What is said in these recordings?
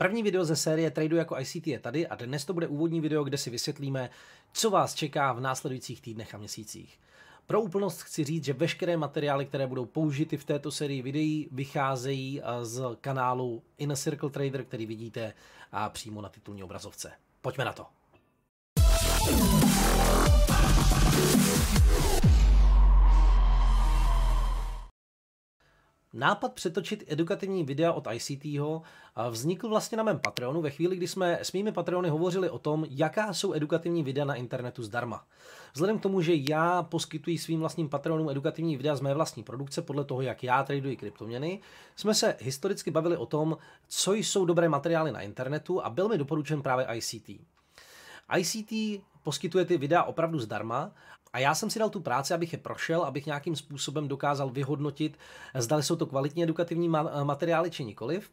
První video ze série Tradu jako ICT je tady a dnes to bude úvodní video, kde si vysvětlíme, co vás čeká v následujících týdnech a měsících. Pro úplnost chci říct, že veškeré materiály, které budou použity v této sérii videí, vycházejí eh, z kanálu Inner Circle Trader, který vidíte a přímo na titulní obrazovce. Pojďme na to! Nápad přetočit edukativní videa od ICT vznikl vlastně na mém Patreonu ve chvíli, kdy jsme s mými Patreony hovořili o tom, jaká jsou edukativní videa na internetu zdarma. Vzhledem k tomu, že já poskytuji svým vlastním Patreonům edukativní videa z mé vlastní produkce podle toho, jak já traduji kryptoměny, jsme se historicky bavili o tom, co jsou dobré materiály na internetu a byl mi doporučen právě ICT. ICT poskytuje ty videa opravdu zdarma a já jsem si dal tu práci, abych je prošel, abych nějakým způsobem dokázal vyhodnotit, zda jsou to kvalitní edukativní eh, materiály či nikoliv.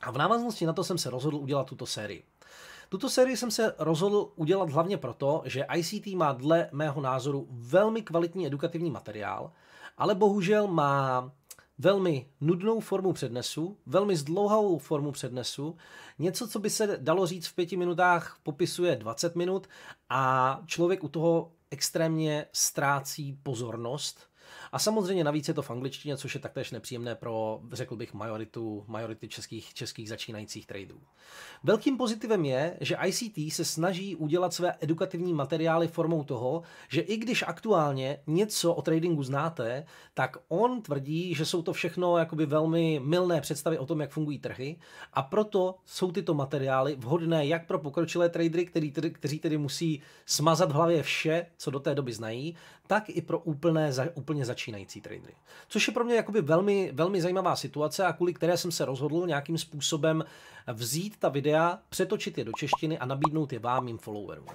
A v návaznosti na to jsem se rozhodl udělat tuto sérii. Tuto sérii jsem se rozhodl udělat hlavně proto, že ICT má dle mého názoru velmi kvalitní edukativní materiál, ale bohužel má velmi nudnou formu přednesu, velmi zdlouhavou formu přednesu, něco, co by se dalo říct v pěti minutách, popisuje 20 minut a člověk u toho extrémně ztrácí pozornost a samozřejmě navíc je to v angličtině, což je taktéž nepříjemné pro, řekl bych, majoritu, majority českých, českých začínajících traderů. Velkým pozitivem je, že ICT se snaží udělat své edukativní materiály formou toho, že i když aktuálně něco o tradingu znáte, tak on tvrdí, že jsou to všechno jakoby velmi milné představy o tom, jak fungují trhy a proto jsou tyto materiály vhodné jak pro pokročilé tradery, který, kteří tedy musí smazat v hlavě vše, co do té doby znají, tak i pro úplné, úplně začínající začínající tradery. Což je pro mě jakoby velmi, velmi zajímavá situace a kvůli které jsem se rozhodl nějakým způsobem vzít ta videa, přetočit je do češtiny a nabídnout je vám, mým followerům.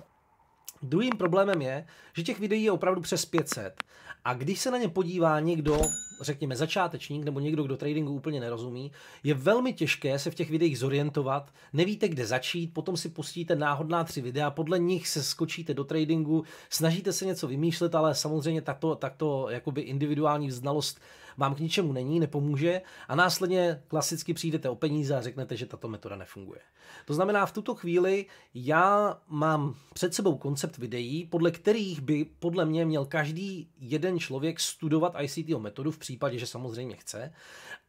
Druhým problémem je, že těch videí je opravdu přes 500. A když se na ně podívá někdo, řekněme začátečník nebo někdo, kdo tradingu úplně nerozumí, je velmi těžké se v těch videích zorientovat, nevíte, kde začít, potom si pustíte náhodná tři videa, podle nich se skočíte do tradingu, snažíte se něco vymýšlet, ale samozřejmě takto, takto jakoby individuální znalost vám k ničemu není, nepomůže a následně klasicky přijdete o peníze a řeknete, že tato metoda nefunguje. To znamená, v tuto chvíli já mám před sebou koncept videí, podle kterých by podle mě měl každý jeden člověk studovat ICT metodu v případě, že samozřejmě chce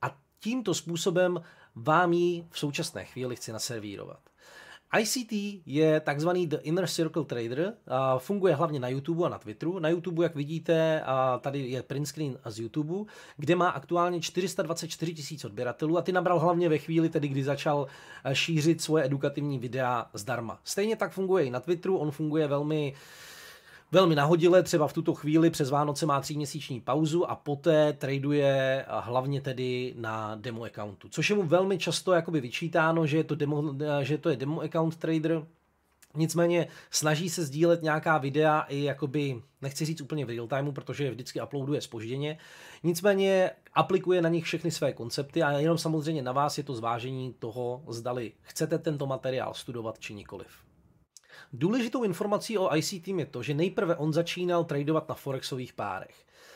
a tímto způsobem vám ji v současné chvíli chci naservírovat. ICT je takzvaný The Inner Circle Trader, a funguje hlavně na YouTube a na Twitteru. Na YouTube, jak vidíte, a tady je print screen z YouTube, kde má aktuálně 424 tisíc odběratelů a ty nabral hlavně ve chvíli, tedy kdy začal eh, šířit svoje edukativní videa zdarma. Stejně tak funguje i na Twitteru, on funguje velmi velmi nahodile, třeba v tuto chvíli přes Vánoce má tříměsíční pauzu a poté traduje hlavně tedy na demo accountu, což je mu velmi často jakoby vyčítáno, že, je to demo, eh, že to je demo account trader, Nicméně snaží se sdílet nějaká videa i jakoby, nechci říct úplně v real time, protože je vždycky uploaduje spožděně. Nicméně aplikuje na nich všechny své koncepty a jenom samozřejmě na vás je to zvážení toho, zdali chcete tento materiál studovat či nikoliv. Důležitou informací o IC tým je to, že nejprve on začínal tradovat na forexových párech.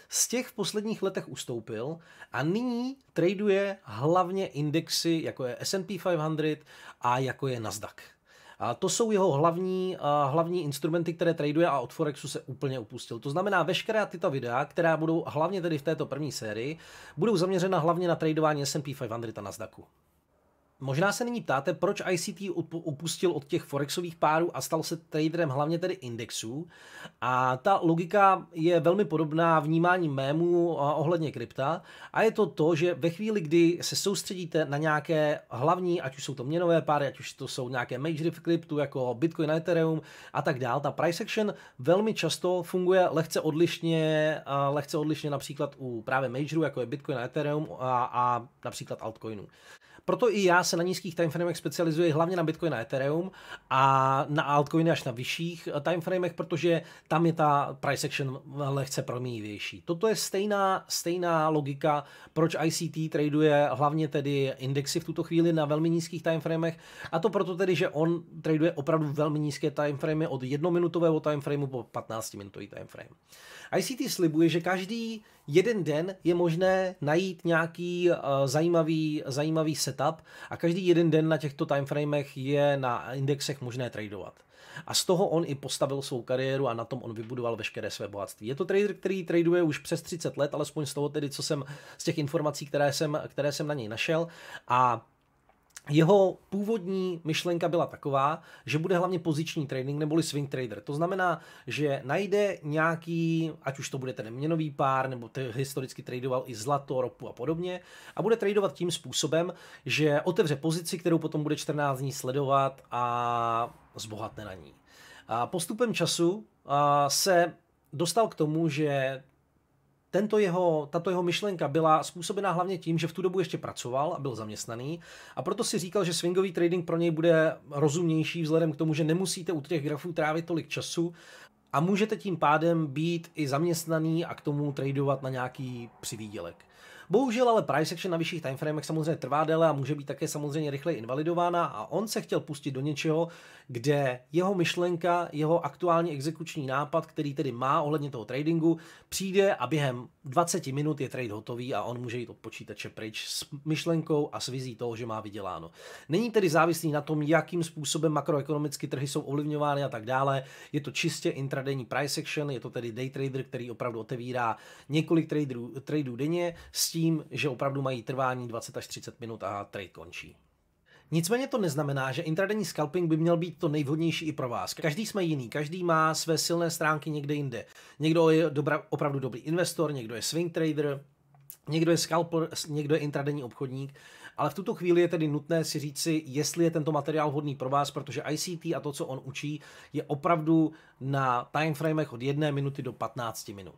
Z těch v posledních letech ustoupil a nyní traduje hlavně indexy, jako je S&P 500 a jako je Nasdaq. A to jsou jeho hlavní, a hlavní instrumenty, které traduje a od Forexu se úplně upustil. To znamená, veškerá tyto videa, která budou hlavně tedy v této první sérii, budou zaměřena hlavně na tradování S&P 500 a Nasdaqu. Možná se nyní ptáte, proč ICT upustil od těch forexových párů a stal se traderem hlavně tedy indexů. A ta logika je velmi podobná vnímání mému ohledně krypta. A je to to, že ve chvíli, kdy se soustředíte na nějaké hlavní, ať už jsou to měnové páry, ať už to jsou nějaké majory v kryptu, jako Bitcoin, Ethereum a tak dál, ta price action velmi často funguje lehce odlišně, lehce odlišně například u právě majorů, jako je Bitcoin, Ethereum a, a například altcoinů. Proto i já se na nízkých timeframech specializuji hlavně na Bitcoin a Ethereum a na altcoiny až na vyšších eh, timeframech, protože tam je ta price action lehce promíjivější. Toto je stejná, stejná logika, proč ICT traduje hlavně tedy indexy v tuto chvíli na velmi nízkých timeframech a to proto tedy, že on traduje opravdu velmi nízké timeframe od jednominutového timeframe po 15-minutový timeframe. ICT slibuje, že každý jeden den je možné najít nějaký uh, zajímavý, zajímavý set setup a každý jeden den na těchto timeframech je na indexech možné tradovat. A z toho on i postavil svou kariéru a na tom on vybudoval veškeré své bohatství. Je to trader, který traduje už přes 30 let, alespoň z toho tedy, co jsem z těch informací, které jsem, které jsem na něj našel. A jeho původní myšlenka byla taková, že bude hlavně poziční trading neboli swing trader. To znamená, že najde nějaký, ať už to bude ten měnový pár, nebo te, historicky tradoval i zlato, ropu a podobně, a bude tradovat tím způsobem, že otevře pozici, kterou potom bude 14 dní sledovat a zbohatne na ní. A postupem času se dostal k tomu, že tento jeho, tato jeho myšlenka byla způsobená hlavně tím, že v tu dobu ještě pracoval a byl zaměstnaný a proto si říkal, že swingový trading pro něj bude rozumnější vzhledem k tomu, že nemusíte u těch grafů trávit tolik času a můžete tím pádem být i zaměstnaný a k tomu tradovat na nějaký přivídělek. Bohužel ale price action na vyšších timeframech samozřejmě trvá déle a může být také samozřejmě rychleji invalidována a on se chtěl pustit do něčeho, kde jeho myšlenka, jeho aktuální exekuční nápad, který tedy má ohledně toho tradingu, přijde a během 20 minut je trade hotový a on může jít od počítače pryč s myšlenkou a s vizí toho, že má vyděláno. Není tedy závislý na tom, jakým způsobem makroekonomicky trhy jsou ovlivňovány a tak dále. Je to čistě intradenní price action, je to tedy day trader, který opravdu otevírá několik traderů, traderů denně s tím, že opravdu mají trvání 20 až 30 minut a trade končí. Nicméně to neznamená, že intradenní scalping by měl být to nejvhodnější i pro vás. Každý jsme jiný, každý má své silné stránky někde jinde. Někdo je dobra, opravdu dobrý investor, někdo je swing trader, někdo je scalper, někdo je intradenní obchodník, ale v tuto chvíli je tedy nutné si říci, jestli je tento materiál vhodný pro vás, protože ICT a to, co on učí, je opravdu na timeframech od 1 minuty do 15 minut.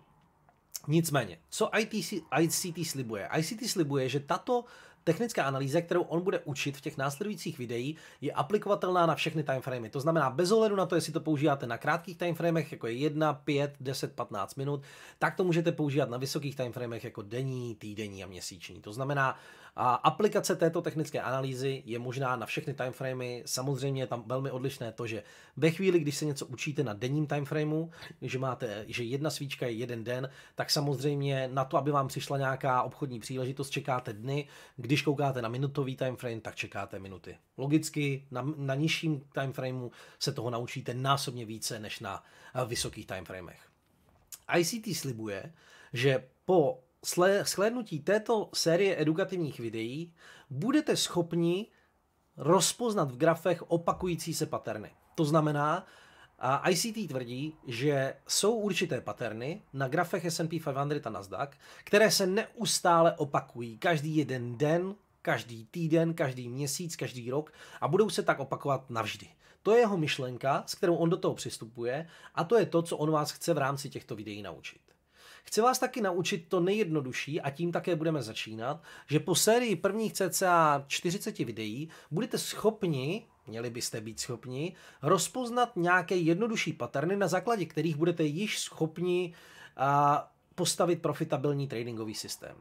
Nicméně, co ITC, ICT slibuje? ICT slibuje, že tato technická analýza, kterou on bude učit v těch následujících videích, je aplikovatelná na všechny timeframey. To znamená, bez ohledu na to, jestli to používáte na krátkých timeframech, jako je 1, 5, 10, 15 minut, tak to můžete používat na vysokých timeframech, jako denní, týdenní a měsíční. To znamená, a aplikace této technické analýzy je možná na všechny timeframey. Samozřejmě je tam velmi odlišné to, že ve chvíli, když se něco učíte na denním timeframeu, že máte, že jedna svíčka je jeden den, tak samozřejmě na to, aby vám přišla nějaká obchodní příležitost, čekáte dny. Když koukáte na minutový timeframe, tak čekáte minuty. Logicky na, na nižším timeframeu se toho naučíte násobně více než na eh, vysokých timeframech. ICT slibuje, že po shlédnutí této série edukativních videí budete schopni rozpoznat v grafech opakující se paterny. To znamená, a ICT tvrdí, že jsou určité paterny na grafech S&P 500 a Nasdaq, které se neustále opakují každý jeden den, každý týden, každý měsíc, každý rok a budou se tak opakovat navždy. To je jeho myšlenka, s kterou on do toho přistupuje a to je to, co on vás chce v rámci těchto videí naučit. Chci vás taky naučit to nejjednodušší a tím také budeme začínat, že po sérii prvních cca 40 videí budete schopni měli byste být schopni rozpoznat nějaké jednodušší paterny, na základě kterých budete již schopni postavit profitabilní tradingový systém.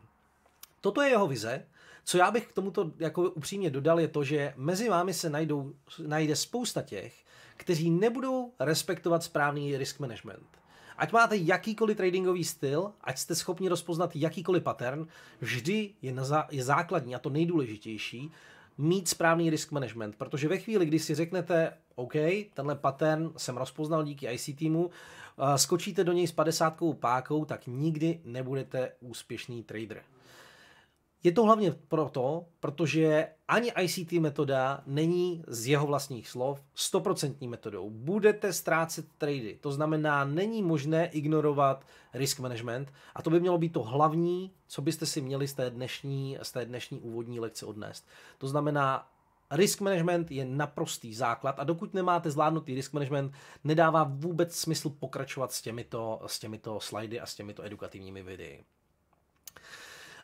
Toto je jeho vize. Co já bych k tomuto jako upřímně dodal, je to, že mezi vámi se najdou, najde spousta těch, kteří nebudou respektovat správný risk management Ať máte jakýkoliv tradingový styl, ať jste schopni rozpoznat jakýkoliv pattern, vždy je, na zá, je základní a to nejdůležitější mít správný risk management, protože ve chvíli, kdy si řeknete, OK, tenhle pattern jsem rozpoznal díky IC týmu, eh, skočíte do něj s 50 pákou, tak nikdy nebudete úspěšný trader. Je to hlavně proto, protože ani ICT metoda není z jeho vlastních slov stoprocentní metodou. Budete ztrácet trady, to znamená, není možné ignorovat risk management a to by mělo být to hlavní, co byste si měli z té dnešní, z té dnešní úvodní lekce odnést. To znamená, Risk management je naprostý základ a dokud nemáte zvládnutý risk management, nedává vůbec smysl pokračovat s těmito, s těmito slidy a s těmito edukativními videi.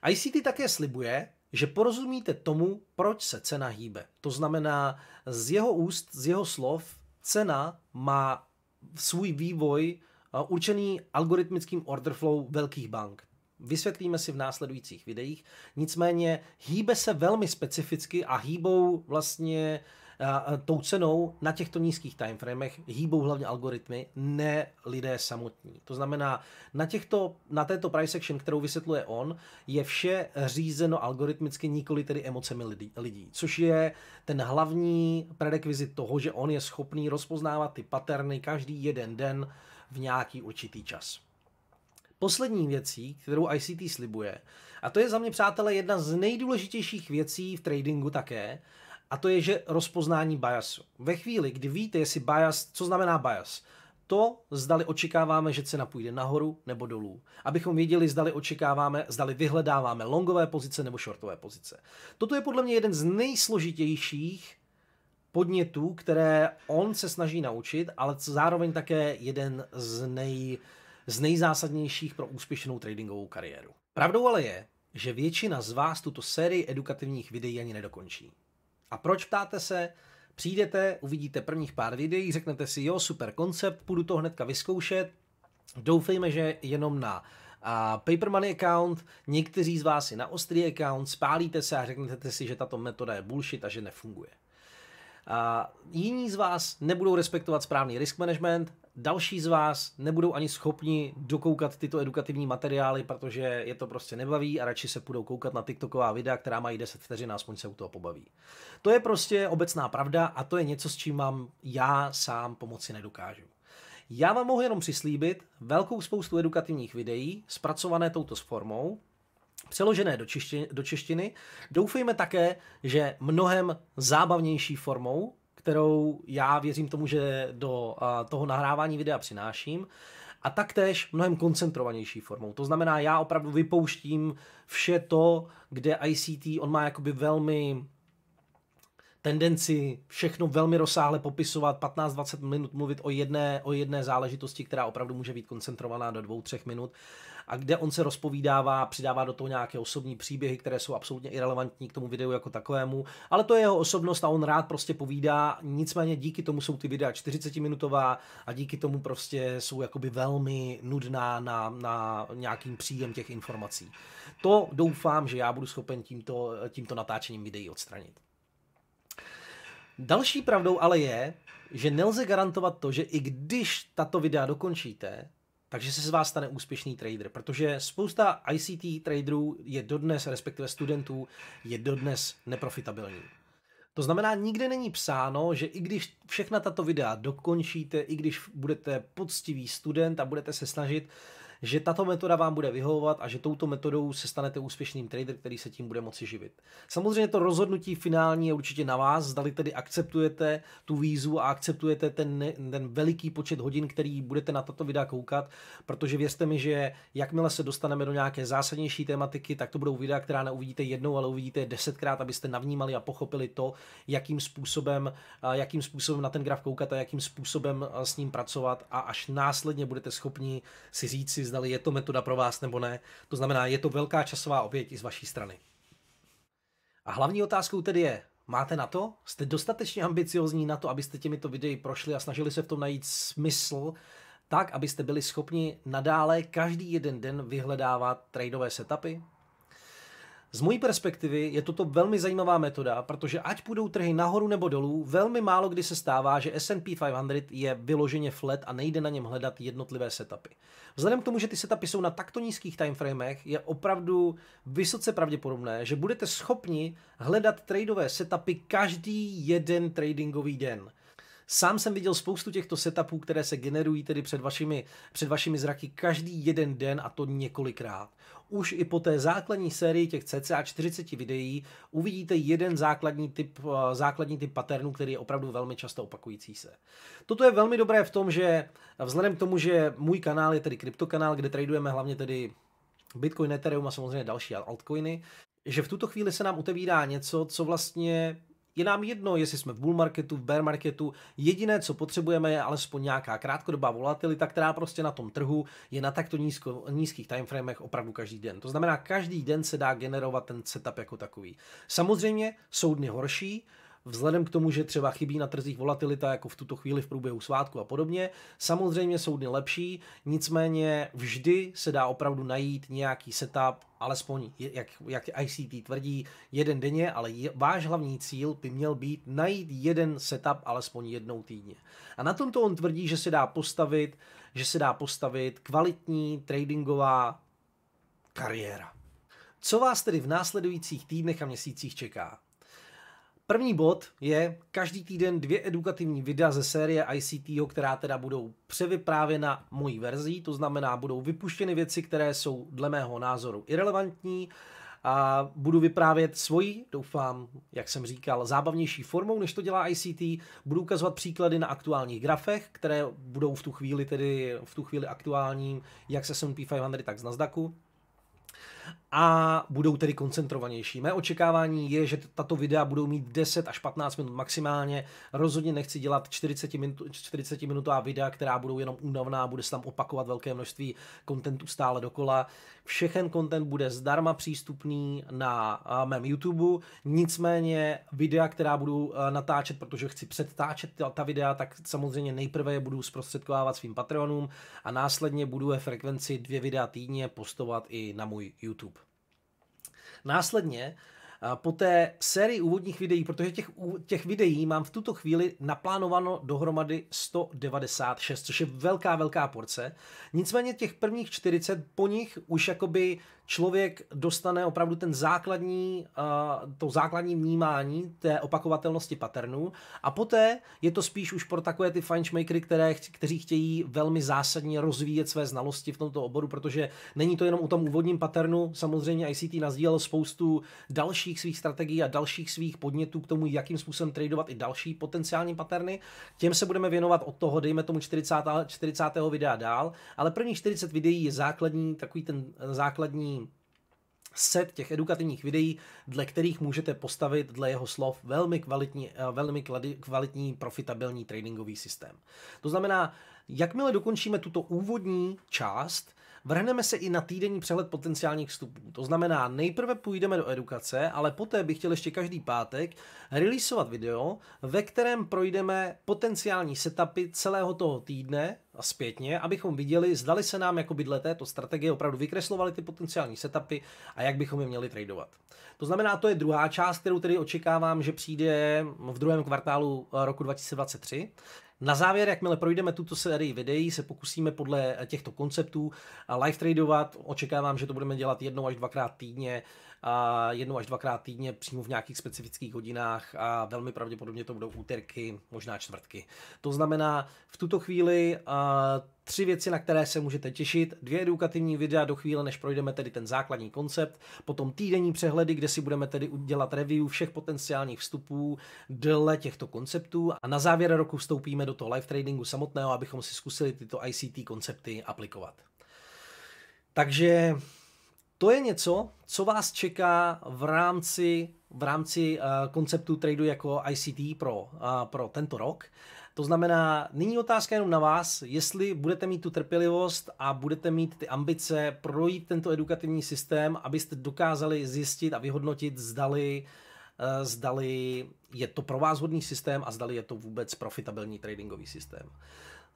ICT také slibuje, že porozumíte tomu, proč se cena hýbe. To znamená, z jeho úst, z jeho slov, cena má svůj vývoj určený algoritmickým order flow velkých bank. Vysvětlíme si v následujících videích. Nicméně hýbe se velmi specificky a hýbou vlastně a tou cenou na těchto nízkých timeframech hýbou hlavně algoritmy, ne lidé samotní. To znamená, na, těchto, na této price action, kterou vysvětluje on, je vše řízeno algoritmicky, nikoli tedy emocemi lidí, lidí což je ten hlavní prerekvizit toho, že on je schopný rozpoznávat ty paterny každý jeden den v nějaký určitý čas. Poslední věcí, kterou ICT slibuje, a to je za mě, přátelé, jedna z nejdůležitějších věcí v tradingu také, a to je, že rozpoznání biasu. Ve chvíli, kdy víte, jestli bias, co znamená bias, to, zdali očekáváme, že cena půjde nahoru nebo dolů. Abychom věděli, zdali očekáváme, zdali vyhledáváme longové pozice nebo shortové pozice. Toto je podle mě jeden z nejsložitějších podnětů, které on se snaží naučit, ale zároveň také jeden z, nej, z nejzásadnějších pro úspěšnou tradingovou kariéru. Pravdou ale je, že většina z vás tuto sérii edukativních videí ani nedokončí. A proč ptáte se? Přijdete, uvidíte prvních pár videí, řeknete si, jo, super koncept, půjdu to hnedka vyzkoušet. Doufejme, že jenom na a paper money account, někteří z vás i na ostrý account, spálíte se a řeknete si, že tato metoda je bullshit a že nefunguje. A jiní z vás nebudou respektovat správný risk management, další z vás nebudou ani schopni dokoukat tyto edukativní materiály, protože je to prostě nebaví a radši se budou koukat na TikToková videa, která mají 10 vteřin, aspoň se u toho pobaví. To je prostě obecná pravda a to je něco, s čím mám já sám pomoci nedokážu. Já vám mohu jenom přislíbit velkou spoustu edukativních videí, zpracované touto formou, přeložené do, češtiny, do češtiny. Doufejme také, že mnohem zábavnější formou, kterou já věřím tomu, že do toho nahrávání videa přináším a taktéž mnohem koncentrovanější formou. To znamená, já opravdu vypouštím vše to, kde ICT, on má jakoby velmi tendenci všechno velmi rozsáhle popisovat, 15-20 minut mluvit o jedné, o jedné záležitosti, která opravdu může být koncentrovaná do dvou, třech minut a kde on se rozpovídává, přidává do toho nějaké osobní příběhy, které jsou absolutně irrelevantní k tomu videu jako takovému, ale to je jeho osobnost a on rád prostě povídá, nicméně díky tomu jsou ty videa 40-minutová a díky tomu prostě jsou jakoby velmi nudná na, na nějakým příjem těch informací. To doufám, že já budu schopen tímto, tímto natáčením videí odstranit. Další pravdou ale je, že nelze garantovat to, že i když tato videa dokončíte, takže se z vás stane úspěšný trader, protože spousta ICT traderů je dodnes, respektive studentů, je dodnes neprofitabilní. To znamená, nikde není psáno, že i když všechna tato videa dokončíte, i když budete poctivý student a budete se snažit, že tato metoda vám bude vyhovovat a že touto metodou se stanete úspěšným trader, který se tím bude moci živit. Samozřejmě to rozhodnutí finální je určitě na vás, zdali tedy akceptujete tu výzvu a akceptujete ten, ten veliký počet hodin, který budete na tato videa koukat, protože věřte mi, že jakmile se dostaneme do nějaké zásadnější tématiky, tak to budou videa, která neuvidíte jednou, ale uvidíte desetkrát, abyste navnímali a pochopili to, jakým způsobem, jakým způsobem na ten graf koukat a jakým způsobem s ním pracovat a až následně budete schopni si říct si, zdali je to metoda pro vás nebo ne. To znamená, je to velká časová oběť i z vaší strany. A hlavní otázkou tedy je, máte na to? Jste dostatečně ambiciozní na to, abyste těmito videí prošli a snažili se v tom najít smysl, tak, abyste byli schopni nadále každý jeden den vyhledávat tradeové setupy? Z mojí perspektivy je toto velmi zajímavá metoda, protože ať půjdou trhy nahoru nebo dolů, velmi málo kdy se stává, že S&P 500 je vyloženě flat a nejde na něm hledat jednotlivé setupy. Vzhledem k tomu, že ty setupy jsou na takto nízkých timeframech, je opravdu vysoce pravděpodobné, že budete schopni hledat tradeové setupy každý jeden tradingový den. Sám jsem viděl spoustu těchto setupů, které se generují tedy před vašimi, před vašimi zraky každý jeden den a to několikrát. Už i po té základní sérii těch cca 40 videí uvidíte jeden základní typ, eh, základní typ patternu, který je opravdu velmi často opakující se. Toto je velmi dobré v tom, že eh, vzhledem k tomu, že můj kanál je tedy kryptokanál, kde tradujeme hlavně tedy Bitcoin, Ethereum a samozřejmě další altcoiny, že v tuto chvíli se nám otevírá něco, co vlastně je nám jedno, jestli jsme v bull marketu, v bear marketu, jediné, co potřebujeme, je alespoň nějaká krátkodobá volatilita, která prostě na tom trhu je na takto nízko, nízkých timeframech opravdu každý den. To znamená, každý den se dá generovat ten setup jako takový. Samozřejmě jsou dny horší, vzhledem k tomu, že třeba chybí na trzích volatilita jako v tuto chvíli v průběhu svátku a podobně. Samozřejmě jsou dny lepší, nicméně vždy se dá opravdu najít nějaký setup, alespoň jak, jak ICT tvrdí, jeden denně, ale je, váš hlavní cíl by měl být najít jeden setup alespoň jednou týdně. A na tomto on tvrdí, že se dá postavit, že se dá postavit kvalitní tradingová kariéra. Co vás tedy v následujících týdnech a měsících čeká? První bod je každý týden dvě edukativní videa ze série ICT, která teda budou převyprávěna mojí verzí, to znamená, budou vypuštěny věci, které jsou dle mého názoru irrelevantní a budu vyprávět svoji, doufám, jak jsem říkal, zábavnější formou, než to dělá ICT. Budu ukazovat příklady na aktuálních grafech, které budou v tu chvíli tedy v tu chvíli aktuální, jak se S&P 500, tak z Nasdaqu a budou tedy koncentrovanější. Mé očekávání je, že tato videa budou mít 10 až 15 minut maximálně. Rozhodně nechci dělat 40, minut, 40 minutová videa, která budou jenom únavná, bude se tam opakovat velké množství kontentu stále dokola. Všechen kontent bude zdarma přístupný na mém YouTube, nicméně videa, která budu natáčet, protože chci předtáčet ta, ta videa, tak samozřejmě nejprve je budu zprostředkovávat svým Patreonům a následně budu ve frekvenci dvě videa týdně postovat i na můj YouTube YouTube. Následně eh, po té sérii úvodních videí, protože těch, těch videí mám v tuto chvíli naplánováno dohromady 196, což je velká, velká porce. Nicméně těch prvních 40, po nich už jakoby člověk dostane opravdu ten základní, eh, to základní vnímání té opakovatelnosti patternů a poté je to spíš už pro takové ty feinschmakery, které, kteří chtějí velmi zásadně rozvíjet své znalosti v tomto oboru, protože není to jenom o tom úvodním paternu, samozřejmě ICT nazdílel spoustu dalších svých strategií a dalších svých podnětů k tomu, jakým způsobem tradovat i další potenciální paterny. Těm se budeme věnovat od toho, dejme tomu 40. 40. videa dál, ale první 40 videí je základní, takový ten eh, základní set těch edukativních videí, dle kterých můžete postavit dle jeho slov velmi kvalitní, eh, velmi kvalitní profitabilní tradingový systém. To znamená, jakmile dokončíme tuto úvodní část, Vrhneme se i na týdenní přehled potenciálních vstupů. To znamená, nejprve půjdeme do edukace, ale poté bych chtěl ještě každý pátek releaseovat video, ve kterém projdeme potenciální setupy celého toho týdne a zpětně, abychom viděli, zdali se nám jako bydle této strategie opravdu vykreslovaly ty potenciální setupy a jak bychom je měli tradovat. To znamená, to je druhá část, kterou tedy očekávám, že přijde v druhém kvartálu eh, roku 2023. Na závěr, jakmile projdeme tuto sérii videí, se pokusíme podle eh, těchto konceptů eh, live tradovat. Očekávám, že to budeme dělat jednou až dvakrát týdně a jednou až dvakrát týdně přímo v nějakých specifických hodinách a velmi pravděpodobně to budou úterky, možná čtvrtky. To znamená, v tuto chvíli a, tři věci, na které se můžete těšit, dvě edukativní videa do chvíle, než projdeme tedy ten základní koncept, potom týdenní přehledy, kde si budeme tedy udělat review všech potenciálních vstupů dle těchto konceptů a na závěr roku vstoupíme do toho live tradingu samotného, abychom si zkusili tyto ICT koncepty aplikovat. Takže to je něco, co vás čeká v rámci, v rámci uh, konceptu tradu jako ICT pro, uh, pro tento rok. To znamená, nyní otázka jenom na vás, jestli budete mít tu trpělivost a budete mít ty ambice projít tento edukativní systém, abyste dokázali zjistit a vyhodnotit, zdali, uh, zdali je to pro vás hodný systém a zdali je to vůbec profitabilní tradingový systém.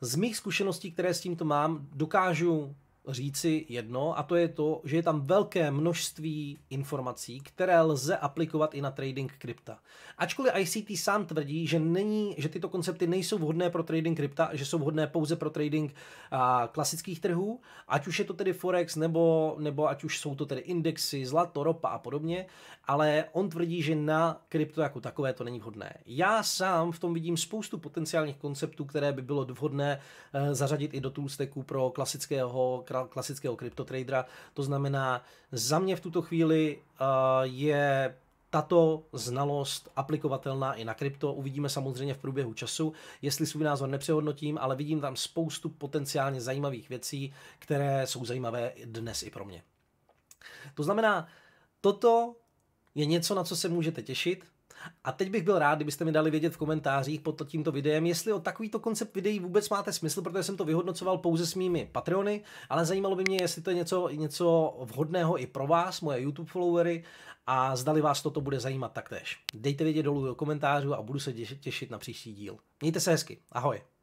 Z mých zkušeností, které s tímto mám, dokážu říci jedno, a to je to, že je tam velké množství informací, které lze aplikovat i na trading krypta. Ačkoliv ICT sám tvrdí, že, není, že tyto koncepty nejsou vhodné pro trading krypta, že jsou vhodné pouze pro trading a, klasických trhů, ať už je to tedy Forex, nebo, nebo ať už jsou to tedy indexy, zlato, ropa a podobně, ale on tvrdí, že na krypto jako takové to není vhodné. Já sám v tom vidím spoustu potenciálních konceptů, které by bylo vhodné e, zařadit i do toolsteku pro klasického klasického kryptotradera. To znamená, za mě v tuto chvíli eh, je tato znalost aplikovatelná i na krypto. Uvidíme samozřejmě v průběhu času, jestli svůj názor nepřehodnotím, ale vidím tam spoustu potenciálně zajímavých věcí, které jsou zajímavé dnes i pro mě. To znamená, toto je něco, na co se můžete těšit. A teď bych byl rád, kdybyste mi dali vědět v komentářích pod tímto videem, jestli o takovýto koncept videí vůbec máte smysl, protože jsem to vyhodnocoval pouze s mými Patreony, ale zajímalo by mě, jestli to je něco, něco vhodného i pro vás, moje YouTube followery, a zdali vás toto bude zajímat taktéž. Dejte vědět dolů do komentářů a budu se těšit na příští díl. Mějte se hezky, ahoj.